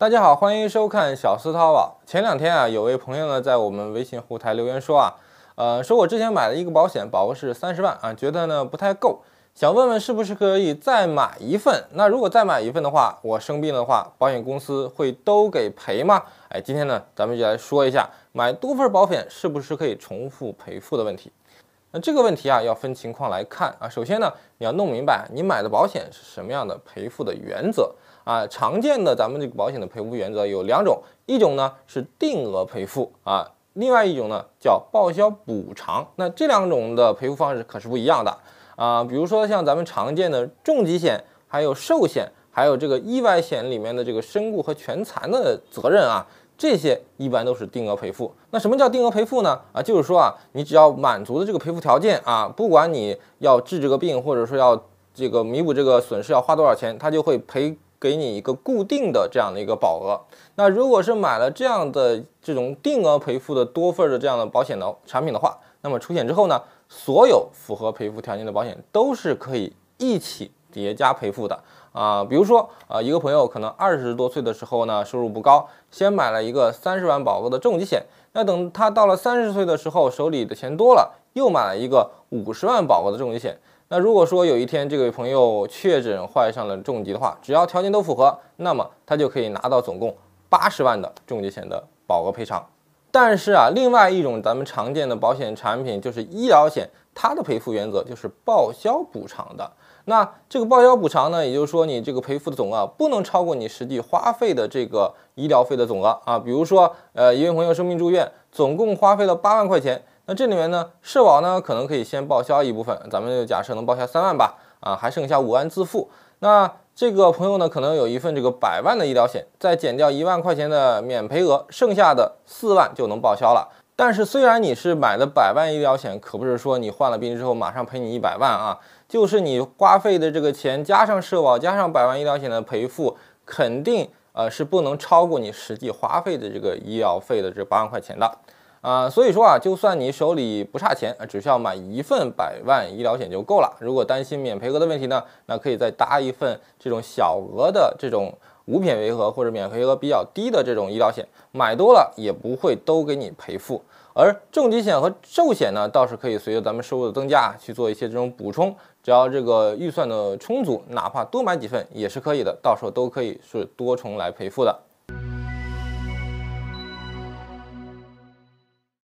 大家好，欢迎收看小思淘宝。前两天啊，有位朋友呢在我们微信后台留言说啊，呃，说我之前买了一个保险，保额是三十万啊，觉得呢不太够，想问问是不是可以再买一份？那如果再买一份的话，我生病的话，保险公司会都给赔吗？哎，今天呢，咱们就来说一下买多份保险是不是可以重复赔付的问题。那这个问题啊，要分情况来看啊。首先呢，你要弄明白你买的保险是什么样的赔付的原则啊。常见的咱们这个保险的赔付原则有两种，一种呢是定额赔付啊，另外一种呢叫报销补偿。那这两种的赔付方式可是不一样的啊。比如说像咱们常见的重疾险，还有寿险。还有这个意外险里面的这个身故和全残的责任啊，这些一般都是定额赔付。那什么叫定额赔付呢？啊，就是说啊，你只要满足了这个赔付条件啊，不管你要治这个病或者说要这个弥补这个损失要花多少钱，它就会赔给你一个固定的这样的一个保额。那如果是买了这样的这种定额赔付的多份的这样的保险的产品的话，那么出险之后呢，所有符合赔付条件的保险都是可以一起叠加赔付的。啊，比如说，啊，一个朋友可能二十多岁的时候呢，收入不高，先买了一个三十万保额的重疾险。那等他到了三十岁的时候，手里的钱多了，又买了一个五十万保额的重疾险。那如果说有一天这位朋友确诊患上了重疾的话，只要条件都符合，那么他就可以拿到总共八十万的重疾险的保额赔偿。但是啊，另外一种咱们常见的保险产品就是医疗险，它的赔付原则就是报销补偿的。那这个报销补偿呢，也就是说你这个赔付的总额不能超过你实际花费的这个医疗费的总额啊。比如说，呃，一位朋友生病住院，总共花费了八万块钱，那这里面呢，社保呢可能可以先报销一部分，咱们就假设能报销三万吧，啊，还剩下五万自付。那这个朋友呢，可能有一份这个百万的医疗险，再减掉一万块钱的免赔额，剩下的四万就能报销了。但是，虽然你是买的百万医疗险，可不是说你患了病之后马上赔你一百万啊，就是你花费的这个钱加上社保加上百万医疗险的赔付，肯定呃是不能超过你实际花费的这个医药费的这八万块钱的。啊，所以说啊，就算你手里不差钱啊，只需要买一份百万医疗险就够了。如果担心免赔额的问题呢，那可以再搭一份这种小额的这种五品维和或者免赔额比较低的这种医疗险，买多了也不会都给你赔付。而重疾险和寿险呢，倒是可以随着咱们收入的增加去做一些这种补充，只要这个预算的充足，哪怕多买几份也是可以的，到时候都可以是多重来赔付的。